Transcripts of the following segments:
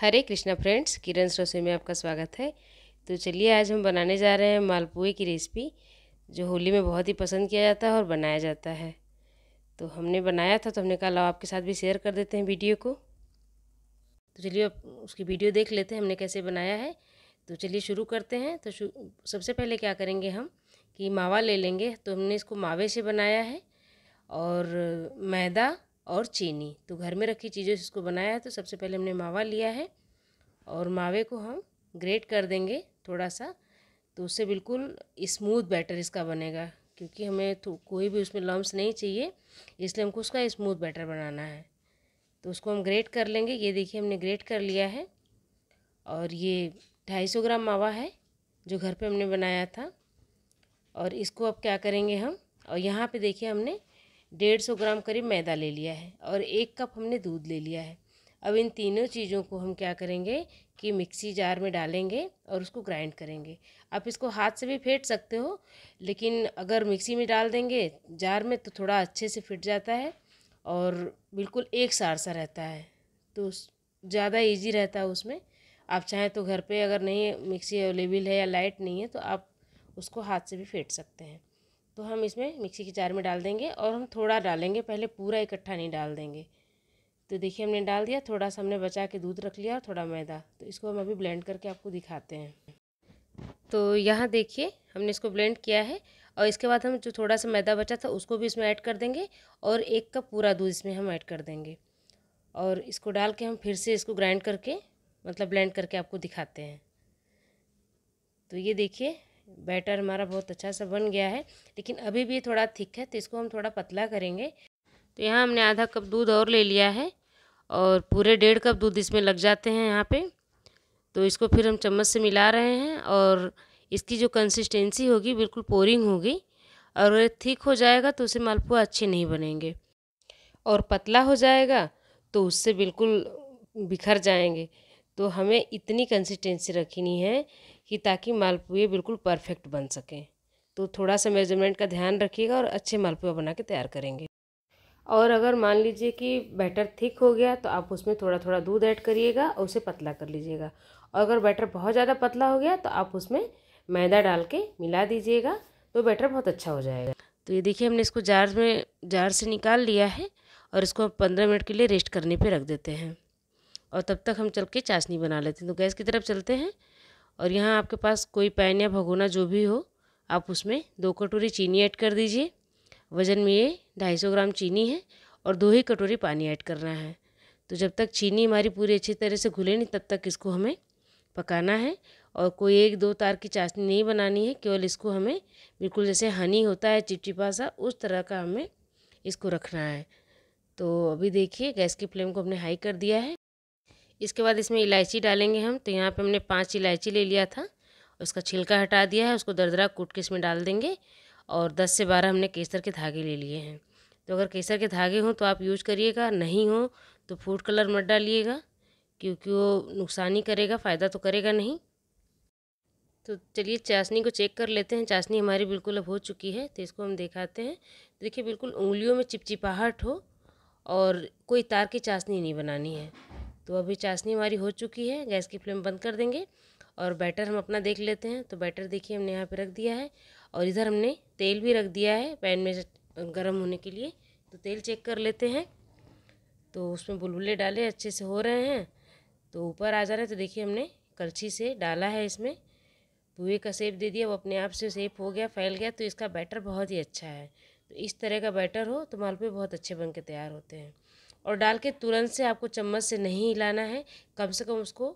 हरे Krishna friends किरण रसोई में आपका स्वागत है तो चलिए आज हम बनाने जा रहे हैं मालपुए की रेसिपी जो होली में बहुत ही पसंद किया जाता है और बनाया जाता है तो हमने बनाया था तो हमने कहा लाओ आपके साथ भी शेयर कर देते हैं वीडियो को तो चलिए आप उसकी वीडियो देख लेते हैं हमने कैसे बनाया है तो चलिए शुरू करते हैं तो सबसे पहले क्या करेंगे हम कि मावा ले लेंगे तो हमने इसको मावे से बनाया है और मैदा और चीनी तो घर में रखी चीज़ों से इसको बनाया है तो सबसे पहले हमने मावा लिया है और मावे को हम ग्रेट कर देंगे थोड़ा सा तो उससे बिल्कुल स्मूथ बैटर इसका बनेगा क्योंकि हमें कोई भी उसमें लम्ब नहीं चाहिए इसलिए हमको उसका स्मूथ बैटर बनाना है तो उसको हम ग्रेट कर लेंगे ये देखिए हमने ग्रेट कर लिया है और ये ढाई सौ ग्राम मावा है जो घर पे हमने बनाया था और इसको अब क्या करेंगे हम और यहाँ पे देखिए हमने डेढ़ सौ ग्राम करीब मैदा ले लिया है और एक कप हमने दूध ले लिया है अब इन तीनों चीज़ों को हम क्या करेंगे कि मिक्सी जार में डालेंगे और उसको ग्राइंड करेंगे आप इसको हाथ से भी फेंट सकते हो लेकिन अगर मिक्सी में डाल देंगे जार में तो थोड़ा अच्छे से फिट जाता है और बिल्कुल एक सार सा रहता है तो ज़्यादा इजी रहता है उसमें आप चाहें तो घर पे अगर नहीं मिक्सी अवेलेबल है या लाइट नहीं है तो आप उसको हाथ से भी फेंट सकते हैं तो हम इसमें मिक्सी के जार में डाल देंगे और हम थोड़ा डालेंगे पहले पूरा इकट्ठा नहीं डाल देंगे तो देखिए हमने डाल दिया थोड़ा सा हमने बचा के दूध रख लिया और थोड़ा मैदा तो इसको हम अभी ब्लेंड करके आपको दिखाते हैं तो यहाँ देखिए हमने इसको ब्लेंड किया है और इसके बाद हम जो थोड़ा सा मैदा बचा था उसको भी इसमें ऐड कर देंगे और एक कप पूरा दूध इसमें हम ऐड कर देंगे और इसको डाल के हम फिर से इसको ग्राइंड करके मतलब ब्लेंड करके आपको दिखाते हैं तो ये देखिए बैटर हमारा बहुत अच्छा सा बन गया है लेकिन अभी भी थोड़ा थिक है तो इसको हम थोड़ा पतला करेंगे तो यहाँ हमने आधा कप दूध और ले लिया है और पूरे डेढ़ कप दूध इसमें लग जाते हैं यहाँ पे तो इसको फिर हम चम्मच से मिला रहे हैं और इसकी जो कंसिस्टेंसी होगी बिल्कुल पोरिंग होगी और अगर थिक हो जाएगा तो उसे मालपुआ अच्छे नहीं बनेंगे और पतला हो जाएगा तो उससे बिल्कुल बिखर जाएंगे तो हमें इतनी कंसिस्टेंसी रखनी है कि ताकि मालपुए बिल्कुल परफेक्ट बन सकें तो थोड़ा सा मेजरमेंट का ध्यान रखिएगा और अच्छे मालपुआ बना के तैयार करेंगे और अगर मान लीजिए कि बैटर थिक हो गया तो आप उसमें थोड़ा थोड़ा दूध ऐड करिएगा और उसे पतला कर लीजिएगा और अगर बैटर बहुत ज़्यादा पतला हो गया तो आप उसमें मैदा डाल के मिला दीजिएगा तो बैटर बहुत अच्छा हो जाएगा तो ये देखिए हमने इसको जार में जार से निकाल लिया है और इसको हम पंद्रह मिनट के लिए रेस्ट करने पर रख देते हैं और तब तक हम चल के चाशनी बना लेते हैं तो गैस की तरफ चलते हैं और यहाँ आपके पास कोई पैन या भगोना जो भी हो आप उसमें दो कटोरी चीनी ऐड कर दीजिए वज़न में ये ढाई सौ ग्राम चीनी है और दो ही कटोरी पानी ऐड करना है तो जब तक चीनी हमारी पूरी अच्छी तरह से घुले नहीं तब तक इसको हमें पकाना है और कोई एक दो तार की चाशनी नहीं बनानी है केवल इसको हमें बिल्कुल जैसे हनी होता है चिपचिपा सा उस तरह का हमें इसको रखना है तो अभी देखिए गैस की फ्लेम को हमने हाई कर दिया है इसके बाद इसमें इलायची डालेंगे हम तो यहाँ पे हमने पांच इलायची ले लिया था उसका छिलका हटा दिया है उसको दरदरा कूट के इसमें डाल देंगे और दस से बारह हमने केसर के धागे ले लिए हैं तो अगर केसर के धागे हों तो आप यूज करिएगा नहीं हो तो फूड कलर मत डालिएगा क्योंकि वो नुकसान ही करेगा फ़ायदा तो करेगा नहीं तो चलिए चाशनी को चेक कर लेते हैं चाशनी हमारी बिल्कुल अब हो चुकी है तो इसको हम दिखाते हैं तो देखिए बिल्कुल उंगलियों में चिपचिपाहट हो और कोई तार की चाशनी नहीं बनानी है तो अभी चाशनी हमारी हो चुकी है गैस की फ्लेम बंद कर देंगे और बैटर हम अपना देख लेते हैं तो बैटर देखिए हमने यहाँ पे रख दिया है और इधर हमने तेल भी रख दिया है पैन में गर्म होने के लिए तो तेल चेक कर लेते हैं तो उसमें बुलबुले डाले अच्छे से हो रहे हैं तो ऊपर आ जा रहे हैं तो देखिए हमने करछी से डाला है इसमें पुए का सेप दे दिया वो अपने आप से सेप हो गया फैल गया तो इसका बैटर बहुत ही अच्छा है तो इस तरह का बैटर हो तो मालपुए बहुत अच्छे बन के तैयार होते हैं और डाल के तुरंत से आपको चम्मच से नहीं हिलाना है कम से कम उसको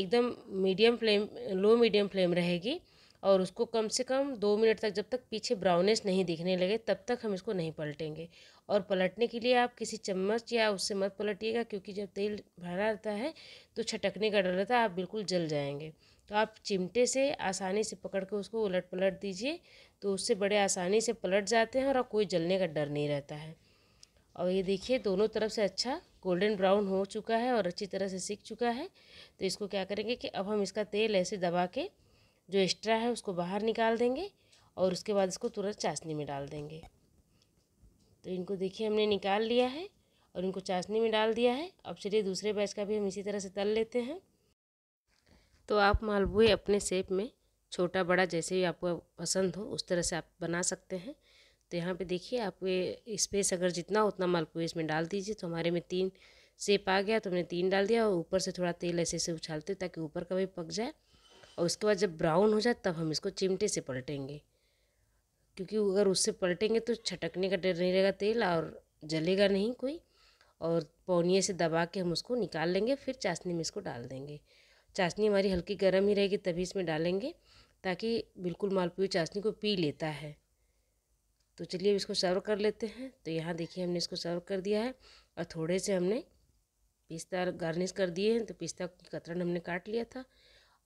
एकदम medium flame low medium flame रहेगी और उसको कम से कम दो मिनट तक जब तक पीछे ब्राउनेस नहीं दिखने लगे तब तक हम इसको नहीं पलटेंगे और पलटने के लिए आप किसी चम्मच या उससे मत पलटिएगा क्योंकि जब तेल भरा रहता है तो छटकने का डर रहता है आप बिल्कुल जल जाएंगे तो आप चिमटे से आसानी से पकड़ के उसको उलट पलट दीजिए तो उससे बड़े आसानी से पलट जाते हैं और कोई जलने का डर नहीं रहता है और ये देखिए दोनों तरफ से अच्छा गोल्डन ब्राउन हो चुका है और अच्छी तरह से सीख चुका है तो इसको क्या करेंगे कि अब हम इसका तेल ऐसे दबा के जो एक्स्ट्रा है उसको बाहर निकाल देंगे और उसके बाद इसको तुरंत चाशनी में डाल देंगे तो इनको देखिए हमने निकाल लिया है और इनको चाशनी में डाल दिया है अब चलिए दूसरे बैच का भी हम इसी तरह से तल लेते हैं तो आप मालपुए अपने सेप में छोटा बड़ा जैसे भी आपको पसंद हो उस तरह से आप बना सकते हैं तो यहाँ पे देखिए आपको स्पेस अगर जितना उतना मालपुए इसमें डाल दीजिए तो हमारे में तीन सेप आ गया तो हमने तीन डाल दिया और ऊपर से थोड़ा तेल ऐसे से उछालते ताकि ऊपर का भी पक जाए और उसके बाद जब ब्राउन हो जाए तब हम इसको चिमटे से पलटेंगे क्योंकि अगर उससे पलटेंगे तो छटकने का डर नहीं रहेगा तेल और जलेगा नहीं कोई और पौनिए से दबा के हम उसको निकाल लेंगे फिर चाशनी में इसको डाल देंगे चाशनी हमारी हल्की गर्म ही रहेगी तभी इसमें डालेंगे ताकि बिल्कुल मालपुए चाशनी को पी लेता है तो चलिए इसको सर्व कर लेते हैं तो यहाँ देखिए हमने इसको सर्व कर दिया है और थोड़े से हमने पिस्ता गार्निश कर दिए हैं तो पिस्ता की कतरन हमने काट लिया था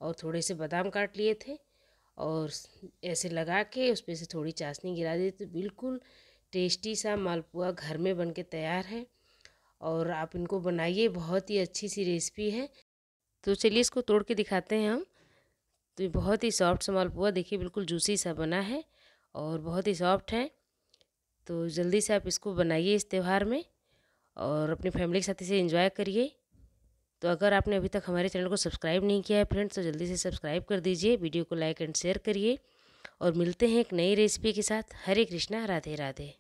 और थोड़े से बादाम काट लिए थे और ऐसे लगा के उस पर से थोड़ी चाशनी गिरा दी तो बिल्कुल टेस्टी सा मालपुआ घर में बन के तैयार है और आप इनको बनाइए बहुत ही अच्छी सी रेसिपी है तो चलिए इसको तोड़ के दिखाते हैं हम तो ये बहुत ही सॉफ्ट सा मालपुआ देखिए बिल्कुल जूसी सा बना है और बहुत ही सॉफ्ट है तो जल्दी से आप इसको बनाइए इस त्यौहार में और अपनी फैमिली के साथ इसे इंजॉय करिए तो अगर आपने अभी तक हमारे चैनल को सब्सक्राइब नहीं किया है फ्रेंड्स तो जल्दी से सब्सक्राइब कर दीजिए वीडियो को लाइक एंड शेयर करिए और मिलते हैं एक नई रेसिपी के साथ हरे कृष्णा राधे राधे